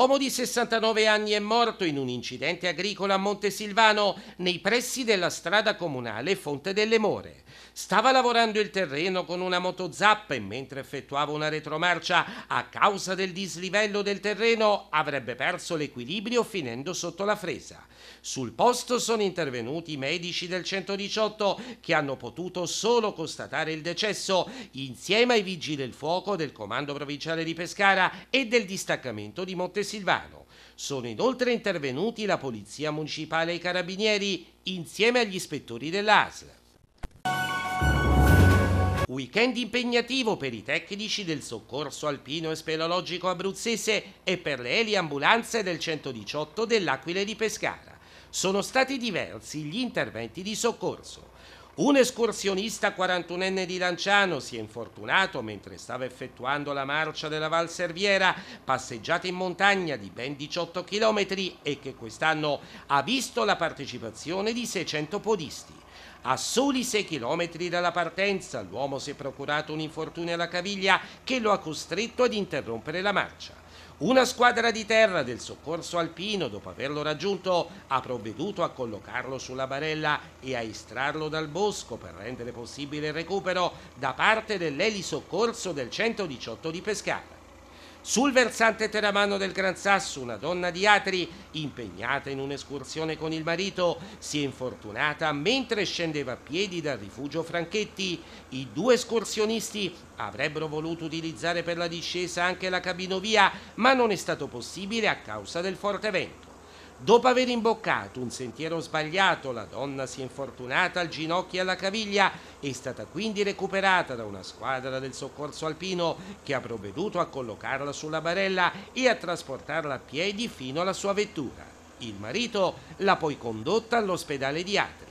L'uomo di 69 anni è morto in un incidente agricolo a Montesilvano, nei pressi della strada comunale Fonte delle More. Stava lavorando il terreno con una motozappa e mentre effettuava una retromarcia, a causa del dislivello del terreno, avrebbe perso l'equilibrio finendo sotto la fresa. Sul posto sono intervenuti i medici del 118 che hanno potuto solo constatare il decesso insieme ai vigili del fuoco del comando provinciale di Pescara e del distaccamento di Montesilvano. Sono inoltre intervenuti la Polizia Municipale e i Carabinieri insieme agli ispettori dell'ASL. Weekend impegnativo per i tecnici del soccorso alpino e speleologico abruzzese e per le eliambulanze del 118 dell'Aquile di Pescara. Sono stati diversi gli interventi di soccorso. Un escursionista 41enne di Lanciano si è infortunato mentre stava effettuando la marcia della Val Serviera, passeggiata in montagna di ben 18 km e che quest'anno ha visto la partecipazione di 600 podisti. A soli 6 km dalla partenza l'uomo si è procurato un infortunio alla caviglia che lo ha costretto ad interrompere la marcia. Una squadra di terra del soccorso alpino, dopo averlo raggiunto, ha provveduto a collocarlo sulla barella e a estrarlo dal bosco per rendere possibile il recupero da parte dell'elisoccorso del 118 di Pescara. Sul versante teramano del Gran Sasso, una donna di Atri, impegnata in un'escursione con il marito, si è infortunata mentre scendeva a piedi dal rifugio Franchetti. I due escursionisti avrebbero voluto utilizzare per la discesa anche la cabinovia, ma non è stato possibile a causa del forte vento. Dopo aver imboccato un sentiero sbagliato, la donna si è infortunata al ginocchio e alla caviglia, è stata quindi recuperata da una squadra del soccorso alpino che ha provveduto a collocarla sulla barella e a trasportarla a piedi fino alla sua vettura. Il marito l'ha poi condotta all'ospedale di Atri.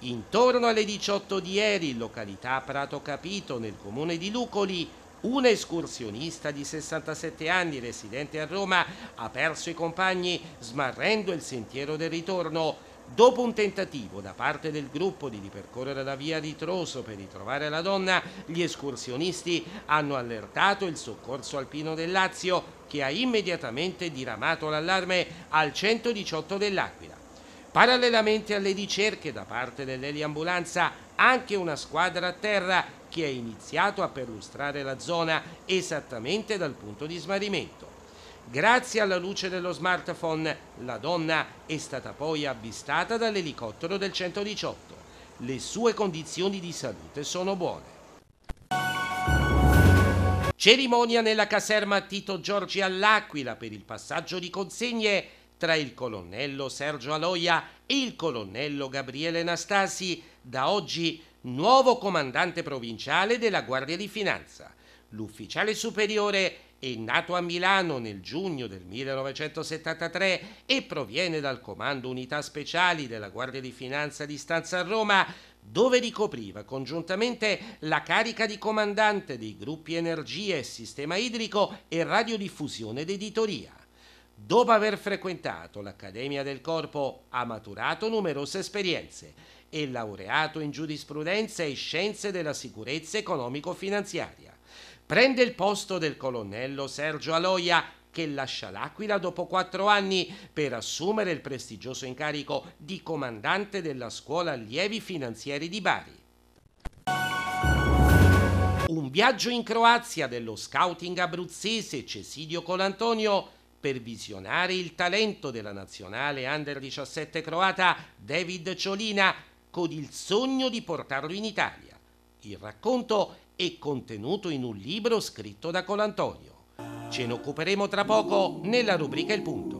Intorno alle 18 di ieri, in località Prato Capito, nel comune di Lucoli, un escursionista di 67 anni residente a Roma ha perso i compagni smarrendo il sentiero del ritorno. Dopo un tentativo da parte del gruppo di ripercorrere la via di Troso per ritrovare la donna, gli escursionisti hanno allertato il soccorso alpino del Lazio che ha immediatamente diramato l'allarme al 118 dell'Aquila. Parallelamente alle ricerche da parte dell'eliambulanza, anche una squadra a terra Vecchi è iniziato a perlustrare la zona esattamente dal punto di smarrimento. Grazie alla luce dello smartphone, la donna è stata poi avvistata dall'elicottero del 118. Le sue condizioni di salute sono buone. Cerimonia nella caserma Tito Giorgi all'Aquila per il passaggio di consegne tra il colonnello Sergio Aloia e il colonnello Gabriele Nastasi, da oggi nuovo comandante provinciale della Guardia di Finanza. L'ufficiale superiore è nato a Milano nel giugno del 1973 e proviene dal Comando Unità Speciali della Guardia di Finanza di Stanza a Roma, dove ricopriva congiuntamente la carica di comandante dei gruppi Energia e Sistema Idrico e Radiodiffusione ed Editoria. Dopo aver frequentato l'Accademia del Corpo ha maturato numerose esperienze e laureato in giurisprudenza e scienze della sicurezza economico-finanziaria. Prende il posto del colonnello Sergio Aloia che lascia l'Aquila dopo quattro anni per assumere il prestigioso incarico di comandante della scuola allievi finanzieri di Bari. Un viaggio in Croazia dello scouting abruzzese Cesidio Colantonio per visionare il talento della nazionale under 17 croata David Ciolina con il sogno di portarlo in Italia. Il racconto è contenuto in un libro scritto da Colantonio. Ce ne occuperemo tra poco nella rubrica Il Punto.